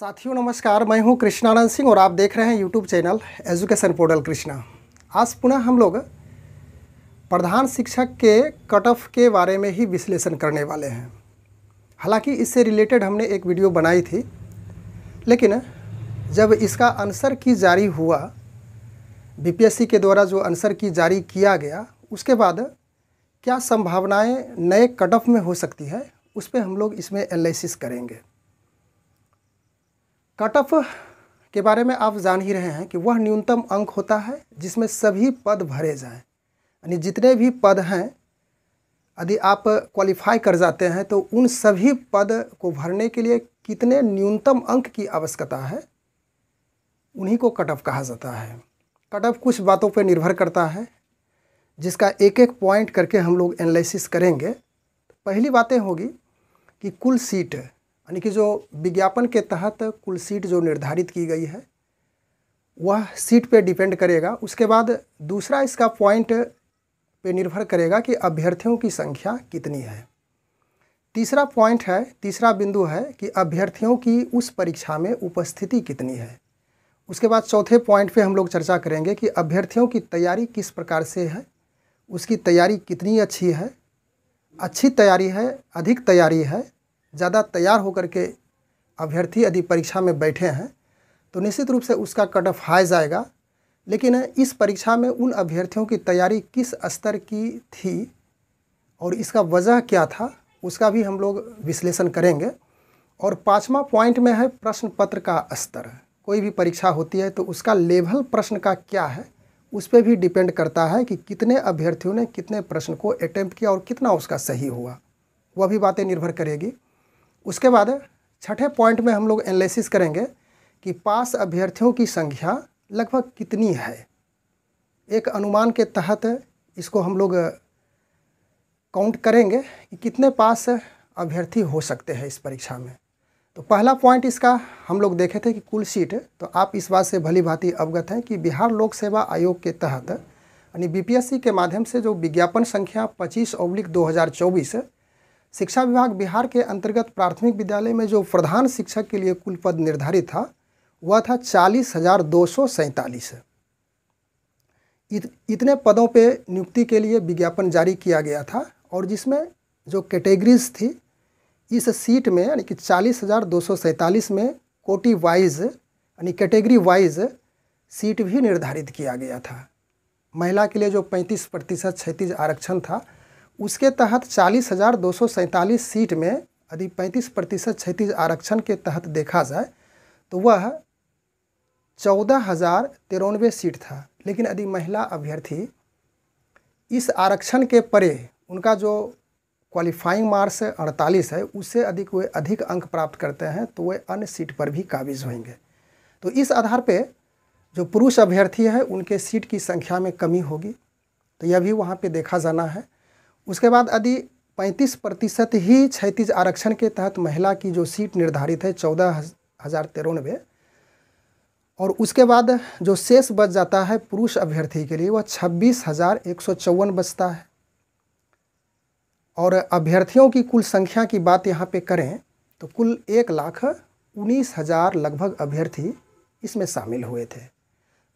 साथियों नमस्कार मैं हूं कृष्णानंद सिंह और आप देख रहे हैं YouTube channel education portal Krishna आज पुनः हम लोग प्रधान शिक्षक के कट ऑफ के बारे में ही विश्लेषण करने वाले हैं हालांकि इससे रिलेटेड हमने एक वीडियो बनाई थी लेकिन जब इसका आंसर की जारी हुआ बीपीएससी के द्वारा जो आंसर की जारी किया गया उसके बाद क्या संभावनाएं नए कट ऑफ में हो सकती है उस पर हम लोग इसमें एनालिसिस करेंगे कट ऑफ के बारे में आप जान ही रहे हैं कि वह न्यूनतम अंक होता है जिसमें सभी पद भरे जाएं यानी जितने भी पद हैं यदि आप क्वालिफाई कर जाते हैं तो उन सभी पद को भरने के लिए कितने न्यूनतम अंक की आवश्यकता है उन्हीं को कट ऑफ कहा जाता है कट ऑफ कुछ बातों पर निर्भर करता है जिसका एक एक पॉइंट करके हम लोग एनालिसिस करेंगे तो पहली बातें होगी कि कुल सीट यानी कि जो विज्ञापन के तहत कुल सीट जो निर्धारित की गई है वह सीट पे डिपेंड करेगा उसके बाद दूसरा इसका पॉइंट पे निर्भर करेगा कि अभ्यर्थियों की संख्या कितनी है तीसरा पॉइंट है तीसरा बिंदु है कि अभ्यर्थियों की उस परीक्षा में उपस्थिति कितनी है उसके बाद चौथे पॉइंट पे हम लोग चर्चा करेंगे कि अभ्यर्थियों की तैयारी किस प्रकार से है उसकी तैयारी कितनी अच्छी है अच्छी तैयारी है अधिक तैयारी है ज़्यादा तैयार होकर के अभ्यर्थी यदि परीक्षा में बैठे हैं तो निश्चित रूप से उसका कट ऑफ हाई जाएगा लेकिन इस परीक्षा में उन अभ्यर्थियों की तैयारी किस स्तर की थी और इसका वजह क्या था उसका भी हम लोग विश्लेषण करेंगे और पाँचवा पॉइंट में है प्रश्न पत्र का स्तर कोई भी परीक्षा होती है तो उसका लेवल प्रश्न का क्या है उस पर भी डिपेंड करता है कि कितने अभ्यर्थियों ने कितने प्रश्न को अटैम्प्ट किया और कितना उसका सही हुआ वह भी बातें निर्भर करेगी उसके बाद छठे पॉइंट में हम लोग एनालिसिस करेंगे कि पास अभ्यर्थियों की संख्या लगभग कितनी है एक अनुमान के तहत इसको हम लोग काउंट करेंगे कि कितने पास अभ्यर्थी हो सकते हैं इस परीक्षा में तो पहला पॉइंट इसका हम लोग देखे थे कि कुल सीट तो आप इस बात से भली भांति अवगत हैं कि बिहार लोक सेवा आयोग के तहत यानी बीपीएससी के माध्यम से जो विज्ञापन संख्या पच्चीस ओब्लिक दो शिक्षा विभाग बिहार के अंतर्गत प्राथमिक विद्यालय में जो प्रधान शिक्षक के लिए कुल पद निर्धारित था वह था चालीस हजार दो सौ सैंतालीस इत, इतने पदों पे नियुक्ति के लिए विज्ञापन जारी किया गया था और जिसमें जो कैटेगरीज थी इस सीट में यानी कि चालीस हज़ार दो सौ सैंतालीस में कोटी वाइज यानी कैटेगरी वाइज सीट भी निर्धारित किया गया था महिला के लिए जो पैंतीस प्रतिशत क्षतिज आरक्षण था उसके तहत चालीस हज़ार दो सौ सैंतालीस सीट में यदि पैंतीस प्रतिशत क्षतिज आरक्षण के तहत देखा जाए तो वह चौदह हज़ार तिरानवे सीट था लेकिन यदि महिला अभ्यर्थी इस आरक्षण के परे उनका जो क्वालिफाइंग मार्क्स अड़तालीस है उससे अधिक वे अधिक अंक प्राप्त करते हैं तो वे अन्य सीट पर भी काबिज होंगे तो इस आधार पे जो पुरुष अभ्यर्थी है उनके सीट की संख्या में कमी होगी तो यह भी वहाँ पे देखा जाना है उसके बाद यदि पैंतीस प्रतिशत ही क्षैतिज आरक्षण के तहत महिला की जो सीट निर्धारित है चौदह हज़ार तिरानवे और उसके बाद जो शेष बच जाता है पुरुष अभ्यर्थी के लिए वह छब्बीस हज़ार एक सौ चौवन बचता है और अभ्यर्थियों की कुल संख्या की बात यहाँ पे करें तो कुल एक लाख उन्नीस हज़ार लगभग अभ्यर्थी इसमें शामिल हुए थे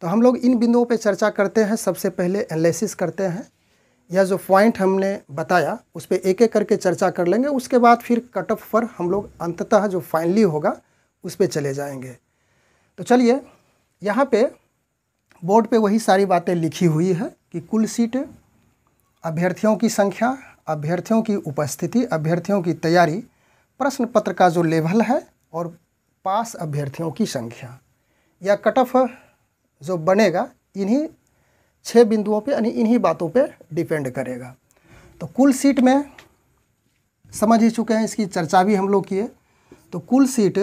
तो हम लोग इन बिंदुओं पे चर्चा करते हैं सबसे पहले एनालिसिस करते हैं या जो पॉइंट हमने बताया उस पर एक एक करके चर्चा कर लेंगे उसके बाद फिर कट ऑफ पर हम लोग अंततः जो फाइनली होगा उस पर चले जाएंगे तो चलिए यहाँ पे बोर्ड पे वही सारी बातें लिखी हुई है कि कुल सीट अभ्यर्थियों की संख्या अभ्यर्थियों की उपस्थिति अभ्यर्थियों की तैयारी प्रश्न पत्र का जो लेवल है और पास अभ्यर्थियों की संख्या या कट ऑफ जो बनेगा इन्हीं छः बिंदुओं पे यानी इन्हीं बातों पे डिपेंड करेगा तो कुल सीट में समझ ही चुके हैं इसकी चर्चा भी हम लोग किए तो कुल सीट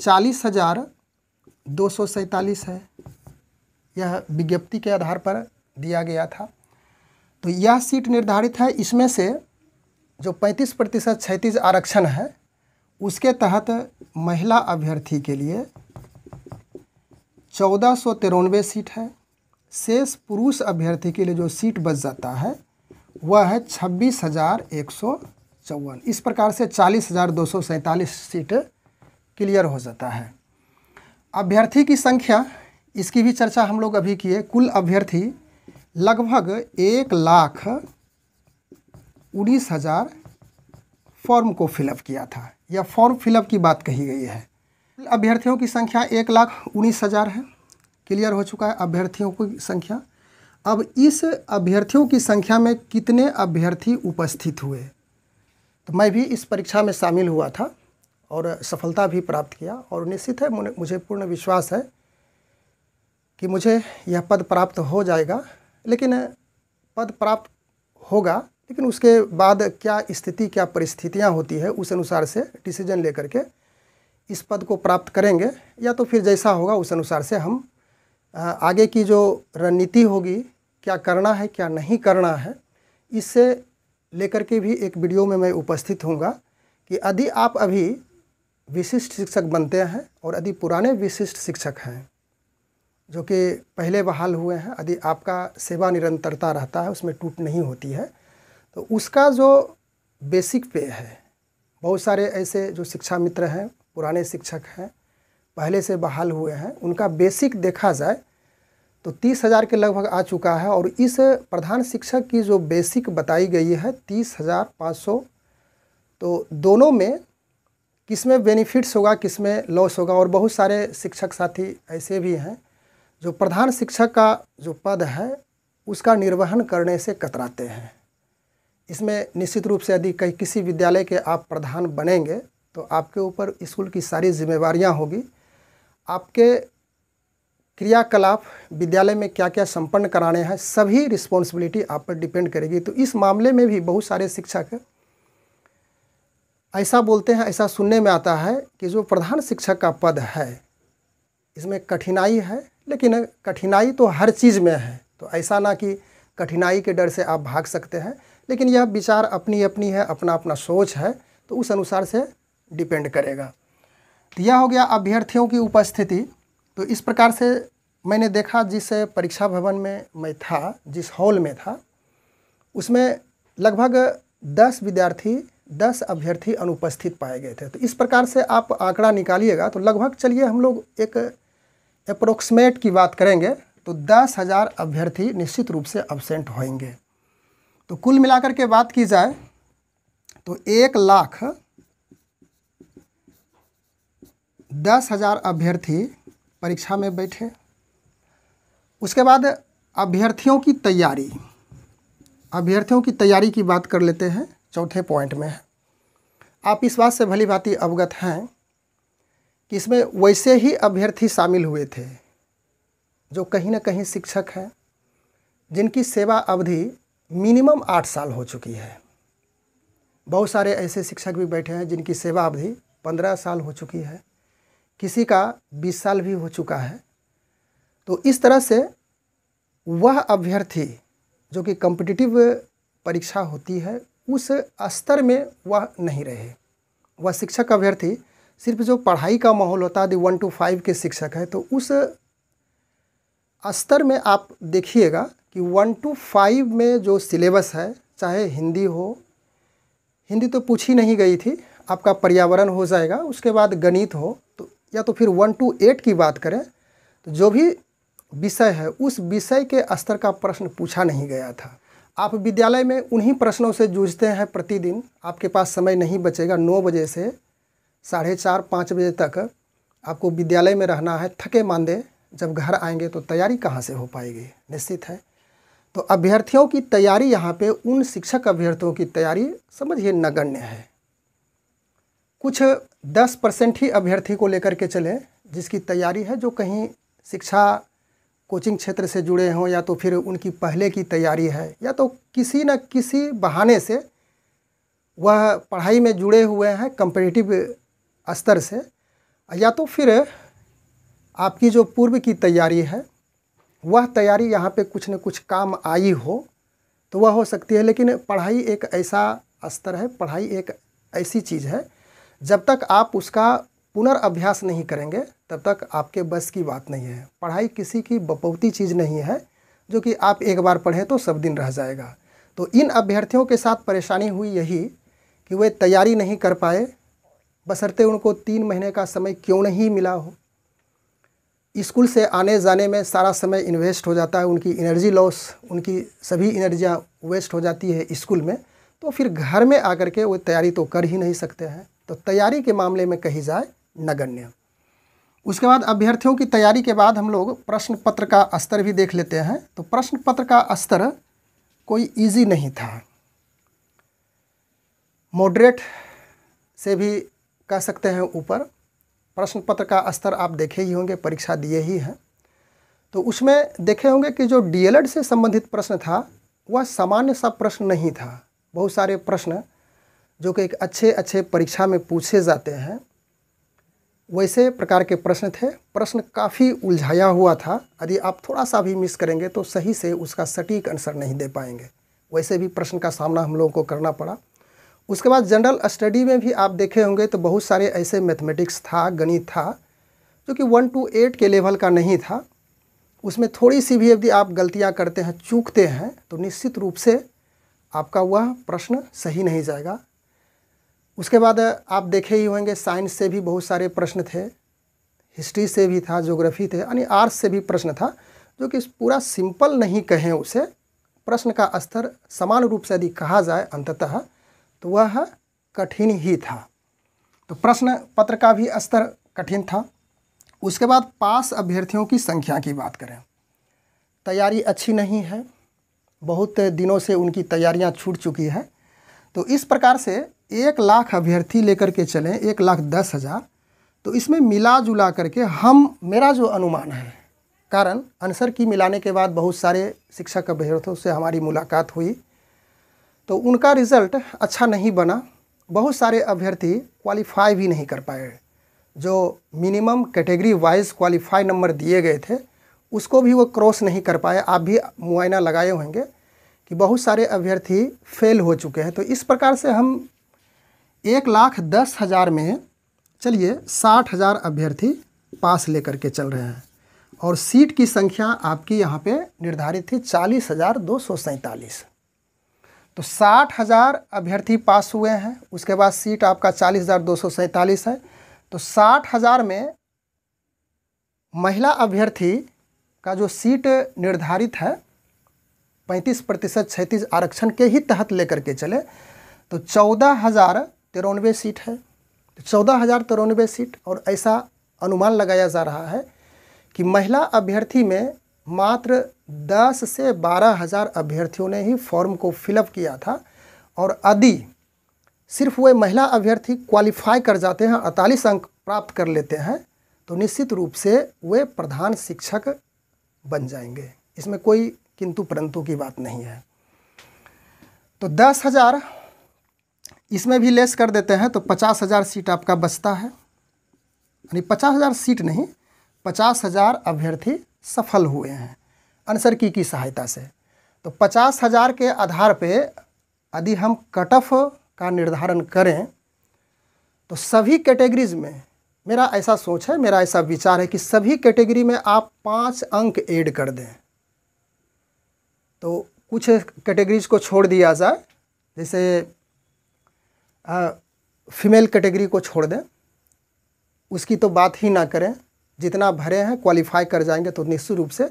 चालीस हज़ार दो सौ सैंतालीस है यह विज्ञप्ति के आधार पर दिया गया था तो यह सीट निर्धारित है इसमें से जो पैंतीस प्रतिशत क्षैतिज आरक्षण है उसके तहत महिला अभ्यर्थी के लिए चौदह सौ तिरानवे सीट है शेष पुरुष अभ्यर्थी के लिए जो सीट बच जाता है वह है छब्बीस हज़ार एक सौ चौवन इस प्रकार से चालीस हज़ार दो सौ सैंतालीस सीट क्लियर हो जाता है अभ्यर्थी की संख्या इसकी भी चर्चा हम लोग अभी किए कुल अभ्यर्थी लगभग एक लाख उन्नीस हज़ार फॉर्म को फिलअप किया था या फॉर्म फिलअप की बात कही गई है अभ्यर्थियों की संख्या एक लाख उन्नीस हज़ार है क्लियर हो चुका है अभ्यर्थियों की संख्या अब इस अभ्यर्थियों की संख्या में कितने अभ्यर्थी उपस्थित हुए तो मैं भी इस परीक्षा में शामिल हुआ था और सफलता भी प्राप्त किया और निश्चित है मुझे पूर्ण विश्वास है कि मुझे यह पद प्राप्त हो जाएगा लेकिन पद प्राप्त होगा लेकिन उसके बाद क्या स्थिति क्या परिस्थितियाँ होती है उस अनुसार से डिसीजन लेकर के इस पद को प्राप्त करेंगे या तो फिर जैसा होगा उस अनुसार से हम आगे की जो रणनीति होगी क्या करना है क्या नहीं करना है इससे लेकर के भी एक वीडियो में मैं उपस्थित हूँगा कि यदि आप अभी विशिष्ट शिक्षक बनते हैं और यदि पुराने विशिष्ट शिक्षक हैं जो कि पहले बहाल हुए हैं यदि आपका सेवा निरंतरता रहता है उसमें टूट नहीं होती है तो उसका जो बेसिक पे है बहुत सारे ऐसे जो शिक्षा मित्र हैं पुराने शिक्षक हैं पहले से बहाल हुए हैं उनका बेसिक देखा जाए तो तीस हज़ार के लगभग आ चुका है और इस प्रधान शिक्षक की जो बेसिक बताई गई है तीस हज़ार पाँच सौ तो दोनों में किस में बेनिफिट्स होगा किस में लॉस होगा और बहुत सारे शिक्षक साथी ऐसे भी हैं जो प्रधान शिक्षक का जो पद है उसका निर्वहन करने से कतराते हैं इसमें निश्चित रूप से यदि कहीं किसी विद्यालय के आप प्रधान बनेंगे तो आपके ऊपर स्कूल की सारी जिम्मेवारियाँ होगी आपके क्रियाकलाप विद्यालय में क्या क्या संपन्न कराने हैं सभी रिस्पॉन्सिबिलिटी आप पर डिपेंड करेगी तो इस मामले में भी बहुत सारे शिक्षक ऐसा बोलते हैं ऐसा सुनने में आता है कि जो प्रधान शिक्षक का पद है इसमें कठिनाई है लेकिन कठिनाई तो हर चीज़ में है तो ऐसा ना कि कठिनाई के डर से आप भाग सकते हैं लेकिन यह विचार अपनी अपनी है अपना अपना सोच है तो उस अनुसार से डिपेंड करेगा तो यह हो गया अभ्यर्थियों की उपस्थिति तो इस प्रकार से मैंने देखा जिस परीक्षा भवन में मैं था जिस हॉल में था उसमें लगभग दस विद्यार्थी दस अभ्यर्थी अनुपस्थित पाए गए थे तो इस प्रकार से आप आंकड़ा निकालिएगा तो लगभग चलिए हम लोग एक अप्रोक्सीमेट की बात करेंगे तो दस हज़ार अभ्यर्थी निश्चित रूप से अब्सेंट होंगे तो कुल मिलाकर के बात की जाए तो एक लाख दस हज़ार अभ्यर्थी परीक्षा में बैठे उसके बाद अभ्यर्थियों की तैयारी अभ्यर्थियों की तैयारी की बात कर लेते हैं चौथे पॉइंट में आप इस बात से भली भांति अवगत हैं कि इसमें वैसे ही अभ्यर्थी शामिल हुए थे जो कहीं ना कहीं शिक्षक हैं जिनकी सेवा अवधि मिनिमम आठ साल हो चुकी है बहुत सारे ऐसे शिक्षक भी बैठे हैं जिनकी सेवा अवधि पंद्रह साल हो चुकी है किसी का बीस साल भी हो चुका है तो इस तरह से वह अभ्यर्थी जो कि कम्पिटिटिव परीक्षा होती है उस स्तर में वह नहीं रहे वह शिक्षक अभ्यर्थी सिर्फ जो पढ़ाई का माहौल होता है वन टू फाइव के शिक्षक है तो उस स्तर में आप देखिएगा कि वन टू फाइव में जो सिलेबस है चाहे हिंदी हो हिंदी तो पूछी नहीं गई थी आपका पर्यावरण हो जाएगा उसके बाद गणित हो या तो फिर वन टू एट की बात करें तो जो भी विषय है उस विषय के स्तर का प्रश्न पूछा नहीं गया था आप विद्यालय में उन्हीं प्रश्नों से जूझते हैं प्रतिदिन आपके पास समय नहीं बचेगा नौ बजे से साढ़े चार पाँच बजे तक आपको विद्यालय में रहना है थके मांदे जब घर आएंगे तो तैयारी कहाँ से हो पाएगी निश्चित है तो अभ्यर्थियों की तैयारी यहाँ पे उन शिक्षक अभ्यर्थियों की तैयारी समझिए नगण्य है कुछ दस परसेंट ही अभ्यर्थी को लेकर के चलें जिसकी तैयारी है जो कहीं शिक्षा कोचिंग क्षेत्र से जुड़े हों या तो फिर उनकी पहले की तैयारी है या तो किसी न किसी बहाने से वह पढ़ाई में जुड़े हुए हैं कंपटिटिव स्तर से या तो फिर आपकी जो पूर्व की तैयारी है वह तैयारी यहाँ पे कुछ न कुछ काम आई हो तो वह हो सकती है लेकिन पढ़ाई एक ऐसा स्तर है पढ़ाई एक ऐसी चीज़ है जब तक आप उसका पुनर्अभ्यास नहीं करेंगे तब तक आपके बस की बात नहीं है पढ़ाई किसी की बपौती चीज़ नहीं है जो कि आप एक बार पढ़ें तो सब दिन रह जाएगा तो इन अभ्यर्थियों के साथ परेशानी हुई यही कि वे तैयारी नहीं कर पाए बसरते उनको तीन महीने का समय क्यों नहीं मिला हो स्कूल से आने जाने में सारा समय इन्वेस्ट हो जाता है उनकी एनर्जी लॉस उनकी सभी एनर्जियाँ वेस्ट हो जाती है स्कूल में तो फिर घर में आकर के वो तैयारी तो कर ही नहीं सकते हैं तो तैयारी के मामले में कही जाए नगण्य उसके बाद अभ्यर्थियों की तैयारी के बाद हम लोग प्रश्न पत्र का स्तर भी देख लेते हैं तो प्रश्न पत्र का स्तर कोई इजी नहीं था मॉडरेट से भी कह सकते हैं ऊपर प्रश्न पत्र का स्तर आप देखे ही होंगे परीक्षा दिए ही हैं तो उसमें देखे होंगे कि जो डीएलएड से संबंधित प्रश्न था वह सामान्य सा प्रश्न नहीं था बहुत सारे प्रश्न जो कि एक अच्छे अच्छे परीक्षा में पूछे जाते हैं वैसे प्रकार के प्रश्न थे प्रश्न काफ़ी उलझाया हुआ था यदि आप थोड़ा सा भी मिस करेंगे तो सही से उसका सटीक आंसर नहीं दे पाएंगे वैसे भी प्रश्न का सामना हम लोगों को करना पड़ा उसके बाद जनरल स्टडी में भी आप देखे होंगे तो बहुत सारे ऐसे मैथमेटिक्स था गणित था जो कि वन टू एट के लेवल का नहीं था उसमें थोड़ी सी भी यदि आप गलतियाँ करते हैं चूकते हैं तो निश्चित रूप से आपका वह प्रश्न सही नहीं जाएगा उसके बाद आप देखे ही होंगे साइंस से भी बहुत सारे प्रश्न थे हिस्ट्री से भी था जोग्राफी थे यानी आर्ट्स से भी प्रश्न था जो कि पूरा सिंपल नहीं कहें उसे प्रश्न का स्तर समान रूप से यदि कहा जाए अंततः तो वह कठिन ही था तो प्रश्न पत्र का भी स्तर कठिन था उसके बाद पास अभ्यर्थियों की संख्या की बात करें तैयारी अच्छी नहीं है बहुत दिनों से उनकी तैयारियां छूट चुकी है तो इस प्रकार से एक लाख अभ्यर्थी लेकर के चलें एक लाख दस हज़ार तो इसमें मिला जुला करके हम मेरा जो अनुमान है कारण आंसर की मिलाने के बाद बहुत सारे शिक्षक अभ्यर्थियों से हमारी मुलाकात हुई तो उनका रिज़ल्ट अच्छा नहीं बना बहुत सारे अभ्यर्थी क्वालिफाई भी नहीं कर पाए जो minimum category wise qualify number दिए गए थे उसको भी वो क्रॉस नहीं कर पाए आप भी मुआयना लगाए होंगे कि बहुत सारे अभ्यर्थी फेल हो चुके हैं तो इस प्रकार से हम एक लाख दस हज़ार में चलिए साठ हज़ार अभ्यर्थी पास लेकर के चल रहे हैं और सीट की संख्या आपकी यहाँ पे निर्धारित थी चालीस हज़ार दो सौ सैंतालीस तो साठ हज़ार अभ्यर्थी पास हुए हैं उसके बाद सीट आपका चालीस हज़ार दो सौ सैंतालीस है तो साठ हज़ार में महिला अभ्यर्थी का जो सीट निर्धारित है पैंतीस प्रतिशत क्षतिज आरक्षण के ही तहत लेकर के चले तो चौदह हज़ार तिरानवे सीट है चौदह हज़ार तिरानवे सीट और ऐसा अनुमान लगाया जा रहा है कि महिला अभ्यर्थी में मात्र दस से बारह हज़ार अभ्यर्थियों ने ही फॉर्म को फिलअप किया था और आदि सिर्फ वे महिला अभ्यर्थी क्वालिफाई कर जाते हैं अड़तालीस अंक प्राप्त कर लेते हैं तो निश्चित रूप से वे प्रधान शिक्षक बन जाएंगे इसमें कोई किंतु परंतु की बात नहीं है तो दस हज़ार इसमें भी लेस कर देते हैं तो पचास हज़ार सीट आपका बचता है यानी पचास हज़ार सीट नहीं पचास हज़ार अभ्यर्थी सफल हुए हैं आंसर की की सहायता से तो पचास हज़ार के आधार पे यदि हम कट ऑफ का निर्धारण करें तो सभी कैटेगरीज में मेरा ऐसा सोच है मेरा ऐसा विचार है कि सभी कैटेगरी में आप पाँच अंक ऐड कर दें तो कुछ कैटेगरीज को छोड़ दिया जाए जैसे फीमेल कैटेगरी को छोड़ दें उसकी तो बात ही ना करें जितना भरे हैं क्वालिफाई कर जाएंगे तो निश्चित रूप से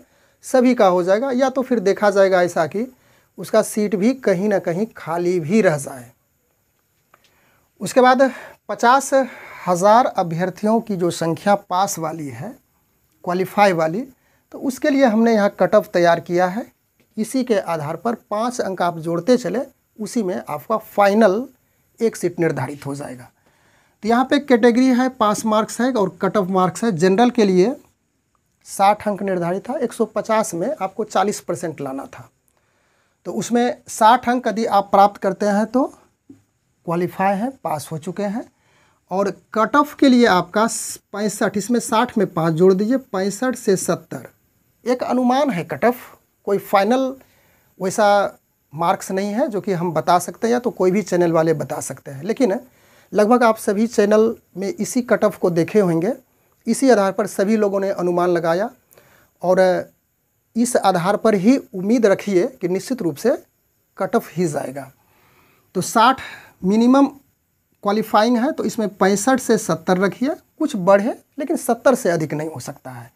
सभी का हो जाएगा या तो फिर देखा जाएगा ऐसा कि उसका सीट भी कहीं ना कहीं खाली भी रह जाए उसके बाद पचास हज़ार अभ्यर्थियों की जो संख्या पास वाली है क्वालिफाई वाली तो उसके लिए हमने यहाँ कट ऑफ तैयार किया है इसी के आधार पर पाँच अंक आप जोड़ते चले उसी में आपका फाइनल एक सीट निर्धारित हो जाएगा तो यहाँ पे कैटेगरी है पास मार्क्स है और कट ऑफ मार्क्स है जनरल के लिए साठ अंक निर्धारित था 150 में आपको 40 परसेंट लाना था तो उसमें 60 अंक यदि आप प्राप्त करते हैं तो क्वालिफाई हैं पास हो चुके हैं और कट ऑफ के लिए आपका पैंसठ इसमें साठ में पाँच जोड़ दीजिए पैंसठ से सत्तर एक अनुमान है कट ऑफ कोई फाइनल वैसा मार्क्स नहीं है जो कि हम बता सकते हैं या तो कोई भी चैनल वाले बता सकते हैं लेकिन लगभग आप सभी चैनल में इसी कट ऑफ को देखे होंगे इसी आधार पर सभी लोगों ने अनुमान लगाया और इस आधार पर ही उम्मीद रखिए कि निश्चित रूप से कट ऑफ ही जाएगा तो साठ मिनिमम क्वालिफाइंग है तो इसमें पैंसठ से सत्तर रखिए कुछ बढ़े लेकिन सत्तर से अधिक नहीं हो सकता है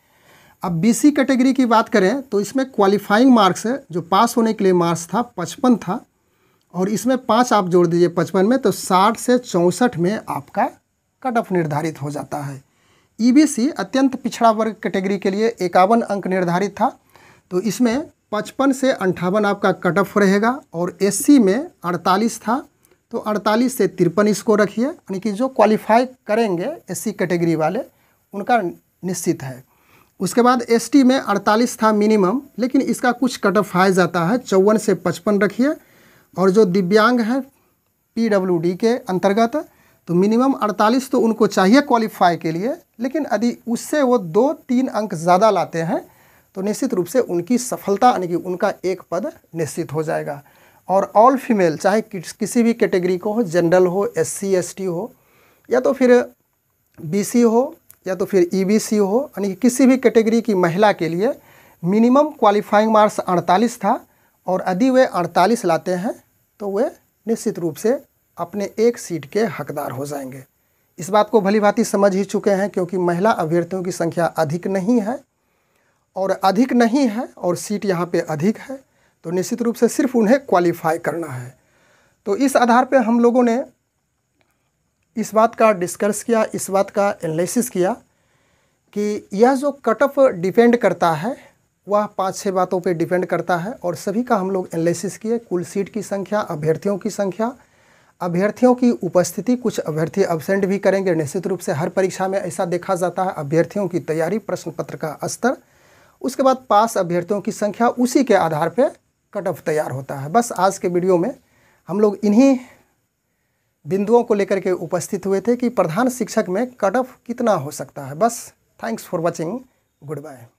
अब बीसी कैटेगरी की बात करें तो इसमें क्वालिफाइंग मार्क्स है जो पास होने के लिए मार्क्स था पचपन था और इसमें पाँच आप जोड़ दीजिए पचपन में तो साठ से चौंसठ में आपका कट ऑफ निर्धारित हो जाता है ईबीसी e अत्यंत पिछड़ा वर्ग कैटेगरी के लिए इक्यावन अंक निर्धारित था तो इसमें पचपन से अंठावन आपका कट ऑफ रहेगा और एससी में अड़तालीस था तो अड़तालीस से तिरपन इसको रखिए यानी कि जो क्वालिफाई करेंगे एससी कैटेगरी वाले उनका निश्चित है उसके बाद एसटी में 48 था मिनिमम लेकिन इसका कुछ कट ऑफ आया जाता है चौवन से पचपन रखिए और जो दिव्यांग है पीडब्ल्यूडी के अंतर्गत तो मिनिमम 48 तो उनको चाहिए क्वालिफाई के लिए लेकिन यदि उससे वो दो तीन अंक ज़्यादा लाते हैं तो निश्चित रूप से उनकी सफलता यानी कि उनका एक पद निश्चित हो जाएगा और ऑल फीमेल चाहे किसी भी कैटेगरी को हो जनरल हो एस सी हो या तो फिर बीसी हो या तो फिर ई e हो यानी कि किसी भी कैटेगरी की महिला के लिए मिनिमम क्वालिफाइंग मार्क्स अड़तालीस था और यदि वे अड़तालीस लाते हैं तो वे निश्चित रूप से अपने एक सीट के हकदार हो जाएंगे इस बात को भली भांति समझ ही चुके हैं क्योंकि महिला अभ्यर्थियों की संख्या अधिक नहीं है और अधिक नहीं है और सीट यहाँ पे अधिक है तो निश्चित रूप से सिर्फ उन्हें क्वालिफाई करना है तो इस आधार पे हम लोगों ने इस बात का डिस्कस किया इस बात का एनालिसिस किया कि यह जो कट ऑफ डिपेंड करता है वह पांच छह बातों पे डिपेंड करता है और सभी का हम लोग एनालिसिस किए कुल सीट की संख्या अभ्यर्थियों की संख्या अभ्यर्थियों की उपस्थिति कुछ अभ्यर्थी अब्सेंट भी करेंगे निश्चित रूप से हर परीक्षा में ऐसा देखा जाता है अभ्यर्थियों की तैयारी प्रश्न पत्र का स्तर उसके बाद पास अभ्यर्थियों की संख्या उसी के आधार पर कट ऑफ तैयार होता है बस आज के वीडियो में हम लोग इन्हीं बिंदुओं को लेकर के उपस्थित हुए थे कि प्रधान शिक्षक में कट ऑफ कितना हो सकता है बस thanks for watching good bye